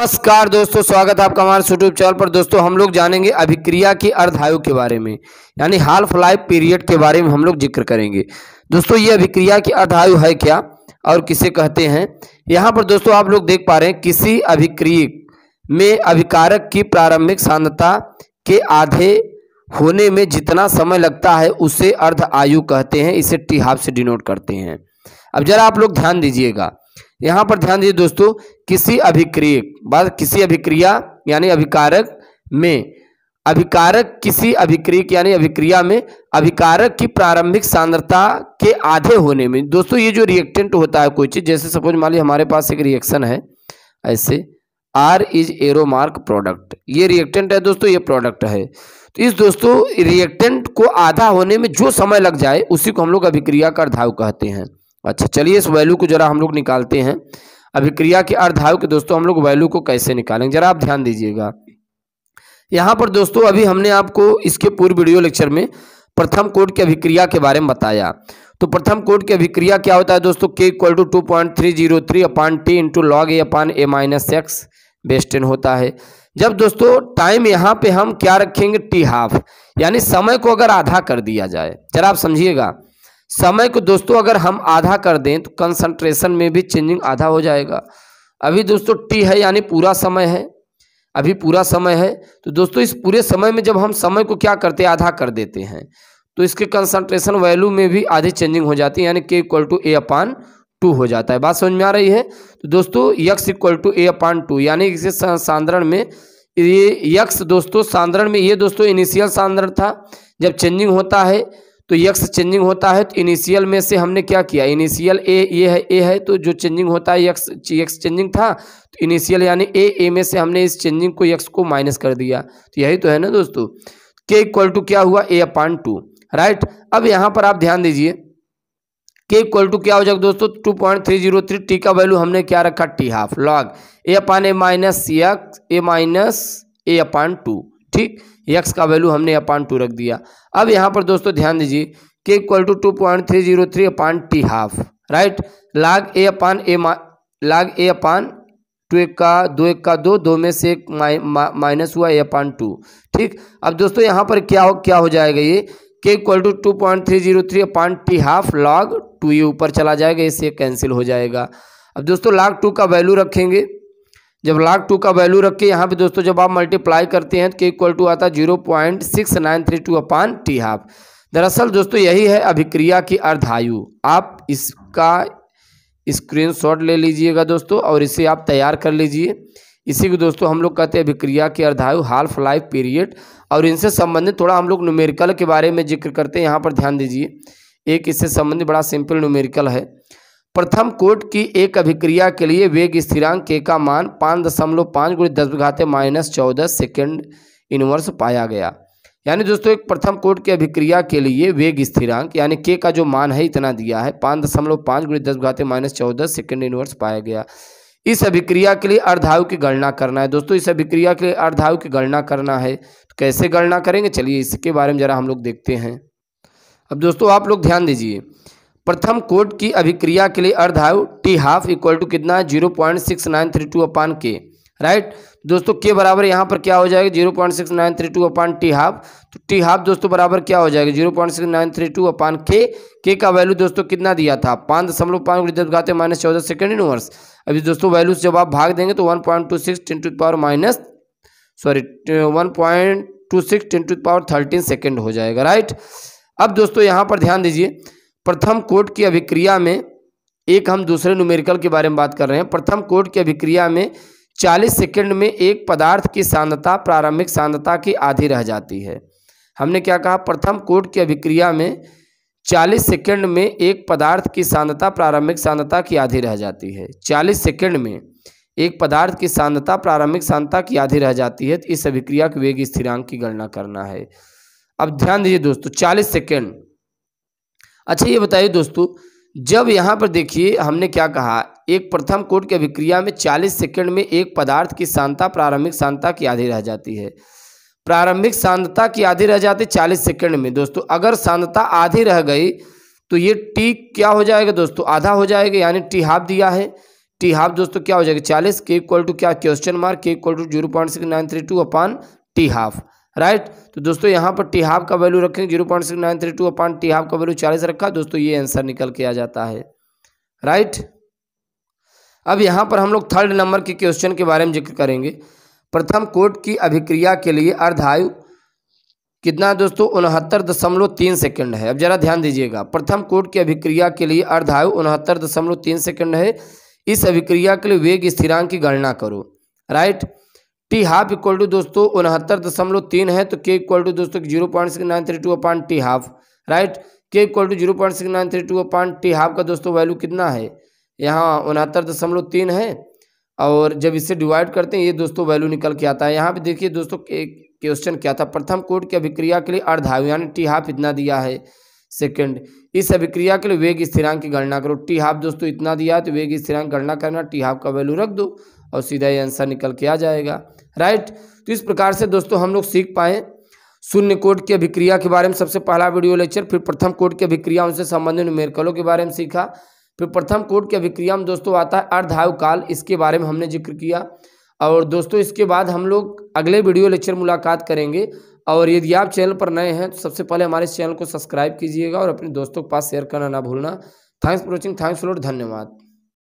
नमस्कार दोस्तों स्वागत है आपका हमारे यूट्यूब चैनल पर दोस्तों हम लोग जानेंगे अभिक्रिया की अर्धायु के बारे में यानी हाल लाइफ पीरियड के बारे में हम लोग जिक्र करेंगे दोस्तों ये अभिक्रिया की अर्धायु है क्या और किसे कहते हैं यहाँ पर दोस्तों आप लोग देख पा रहे हैं किसी अभिक्रिय में अभिकारक की प्रारंभिक सांद्रता के आधे होने में जितना समय लगता है उसे अर्ध आयु कहते हैं इसे टी हाफ से डिनोट करते हैं अब जरा आप लोग ध्यान दीजिएगा यहां पर ध्यान दीजिए दोस्तों किसी अभिक्रिय बात किसी अभिक्रिया यानी अभिकारक में अभिकारक किसी अभिक्रिय यानी अभिक्रिया में अभिकारक की प्रारंभिक सांद्रता के आधे होने में दोस्तों ये जो रिएक्टेंट होता है कोई चीज़ जैसे सपोज मान ली हमारे पास एक रिएक्शन है ऐसे आर इज एरोमार्क प्रोडक्ट ये रिएक्टेंट है दोस्तों ये प्रोडक्ट है तो इस दोस्तों रिएक्टेंट को आधा होने में जो समय लग जाए उसी को हम लोग अभिक्रिया का धाव कहते हैं अच्छा चलिए इस वैल्यू को जरा हम लोग निकालते हैं अभिक्रिया के अर्धायु के दोस्तों हम लोग वैल्यू को कैसे निकालेंगे जरा आप ध्यान दीजिएगा यहाँ पर दोस्तों अभी हमने आपको इसके पूर्व वीडियो लेक्चर में प्रथम कोड की अभिक्रिया के बारे में बताया तो प्रथम कोड की अभिक्रिया क्या होता है दोस्तों के equal to two point three zero three upon T into log A upon A minus X base ten होता है जब दोस्तों टाइम यहाँ पे हम क्या रखेंगे टी हाफ यानी समय को अगर आधा कर दिया जाए जरा आप समझिएगा समय को दोस्तों अगर हम आधा कर दें तो कंसंट्रेशन में भी चेंजिंग आधा हो जाएगा अभी दोस्तों टी है यानी पूरा समय है अभी पूरा समय है तो दोस्तों इस पूरे समय में जब हम समय को क्या करते हैं आधा कर देते हैं तो इसके कंसंट्रेशन वैल्यू में भी आधी चेंजिंग हो जाती है यानी के equal to A upon two हो जाता है बात समझ में आ रही है तो दोस्तों x equal to A upon two यानी इसे सांद्रण में ये यक्स दोस्तों सांद्रण में ये दोस्तों इनिशियल सांद्रण था जब चेंजिंग होता है तो यक्स चेंजिंग होता है तो इनिशियल में से हमने क्या किया इनिशियल ए ये है ए है तो जो चेंजिंग होता है यक्स यक्स चेंजिंग था तो इनिशियल यानी ए ए में से हमने इस चेंजिंग को यक्स को माइनस कर दिया तो यही तो है ना दोस्तों के इक्वल टू क्या हुआ ए अपान टू राइट अब यहाँ पर आप ध्यान दीजिए के इक्वल टू क्या हो जाएगा दोस्तों two point three zero three t का वैल्यू हमने क्या रखा t half log A upon A minus x a minus a upon two ठीक यक्स का वैल्यू हमने अपान टू रख दिया अब यहाँ पर दोस्तों ध्यान दीजिए k equal to two point three zero three upon t half right log a upon ए मा लाग ए अपान टू एक का दो एक का दो दो में से एक माइनस हुआ ए अपान टू ठीक अब दोस्तों यहाँ पर क्या हो क्या हो जाएगा ये k equal to two point three zero three upon t half log two ये ऊपर चला जाएगा इससे कैंसिल हो जाएगा अब दोस्तों लाग टू का वैल्यू रखेंगे जब लाख टू का वैल्यू रख के यहाँ पे दोस्तों जब आप मल्टीप्लाई करते हैं तो के इक्वल टू आता है zero point six nine three two upon t half दरअसल दोस्तों यही है अभिक्रिया की अर्धायु आप इसका स्क्रीनशॉट ले लीजिएगा दोस्तों और इसे आप तैयार कर लीजिए इसी को दोस्तों हम लोग कहते हैं अभिक्रिया की अर्धायु हाल्फ लाइफ पीरियड और इनसे संबंधित थोड़ा हम लोग न्यूमेरिकल के बारे में जिक्र करते हैं यहाँ पर ध्यान दीजिए एक इससे संबंधित बड़ा सिंपल न्यूमेरिकल है प्रथम कोट की एक अभिक्रिया के लिए वेग स्थिरांक के का मान पाँच दशमलव पाँच गुणित दस घाते माइनस चौदह सेकेंड इनवर्स पाया गया यानी दोस्तों एक प्रथम कोट की अभिक्रिया के लिए वेग स्थिरांक यानी के का जो मान है इतना दिया है पाँच दशमलव पाँच गुणित दस घाते माइनस चौदह सेकेंड इनवर्स पाया गया इस अभिक्रिया के लिए अर्धायु की गणना करना है दोस्तों इस अभिक्रिया के लिए अर्धायु की गणना करना है तो कैसे गणना करेंगे चलिए इसके बारे में ज़रा हम लोग देखते हैं अब दोस्तों आप लोग ध्यान दीजिए प्रथम कोट की अभिक्रिया के लिए अर्धायु टी हाफ इक्वल टू कितना है zero point six nine three two upon k right दोस्तों के बराबर यहाँ पर क्या हो जाएगा zero point six nine three two upon t half तो टी हाफ दोस्तों बराबर क्या हो जाएगा zero point six nine three two upon k k का वैल्यू दोस्तों कितना दिया था पाँच दशमलव पाँच दस घाते माइनस चौदह सेकेंड इनवर्स अभी दोस्तों वैल्यू जब आप भाग देंगे तो one point two six ten to power minus sorry one point two six ten to power thirteen second हो जाएगा राइट अब दोस्तों यहाँ पर ध्यान दीजिए प्रथम कोट की अभिक्रिया में एक हम दूसरे न्यूमेरिकल के बारे में बात कर रहे हैं प्रथम कोट की अभिक्रिया में 40 सेकंड में एक पदार्थ की सांद्रता प्रारंभिक सांद्रता की आधी रह जाती है हमने क्या कहा प्रथम कोट की अभिक्रिया में 40 सेकंड में एक पदार्थ की सांद्रता प्रारंभिक सांद्रता की आधी रह जाती है 40 सेकंड में एक पदार्थ की सांद्रता प्रारंभिक सांद्रता की आधी रह जाती है तो इस अभिक्रिया के वेग स्थिरांक की गणना करना है अब ध्यान दीजिए दोस्तों चालीस सेकेंड अच्छा ये बताइए दोस्तों जब यहाँ पर देखिए हमने क्या कहा एक प्रथम कोट की अभिक्रिया में 40 सेकंड में एक पदार्थ की शांता प्रारंभिक शांता की आधी रह जाती है प्रारंभिक शांतता की आधी रह जाती है चालीस सेकंड में दोस्तों अगर शांतता आधी रह गई तो ये टी क्या हो जाएगा दोस्तों आधा हो जाएगा यानी टी हाफ दिया है टी हाफ दोस्तों क्या हो जाएगा चालीस के इक्वल टू क्या question mark k equal to zero point six nine three two upon t half right तो दोस्तों यहाँ पर टिहाब का वैल्यू रखेंगे zero point six nine three two upon t half का वैल्यू चालीस रखा दोस्तों ये आंसर निकल के आ जाता है राइट अब यहाँ पर हम लोग थर्ड नंबर के क्वेश्चन के बारे में जिक्र करेंगे प्रथम कोट की अभिक्रिया के लिए अर्धायु कितना है दोस्तों उनहत्तर दशमलव तीन सेकेंड है अब जरा ध्यान दीजिएगा प्रथम कोट की अभिक्रिया के लिए अर्धायु उनहत्तर दशमलव तीन सेकेंड है इस अभिक्रिया के लिए वेग स्थिरांक की गणना करो right right? T half equal to दोस्तों उनहत्तर दशमलव तीन है तो के इक्वल टू दोस्तों zero point six nine three two upon t half right k equal to zero point six nine three two upon t half का दोस्तों value कितना है यहाँ उनहत्तर दशमलव तीन है और जब इससे डिवाइड करते हैं ये दोस्तों वैल्यू निकल के आता है यहाँ पे देखिए दोस्तों क्वेश्चन क्या था प्रथम कोट की अभिक्रिया के लिए अर्धायु यानी टी हाफ इतना दिया है सेकेंड इस अभिक्रिया के लिए वेग स्थिरांक की गणना करो टी हाफ दोस्तों इतना दिया है तो वेग स्थिरांक गणना करना टी हाफ का वैल्यू रख दो और सीधा ये आंसर निकल के आ जाएगा राइट तो इस प्रकार से दोस्तों हम लोग सीख पाए शून्य कोड की अभिक्रिया के बारे में सबसे पहला वीडियो लेक्चर फिर प्रथम कोड की अभिक्रिया उनसे संबंधित मेरकलों के बारे में सीखा फिर प्रथम कोड की अभिक्रिया में दोस्तों आता है अर्धायु काल इसके बारे में हमने जिक्र किया और दोस्तों इसके बाद हम लोग अगले वीडियो लेक्चर मुलाकात करेंगे और यदि आप चैनल पर नए हैं तो सबसे पहले हमारे चैनल को सब्सक्राइब कीजिएगा और अपने दोस्तों के पास शेयर करना ना भूलना thanks for watching thanks for धन्यवाद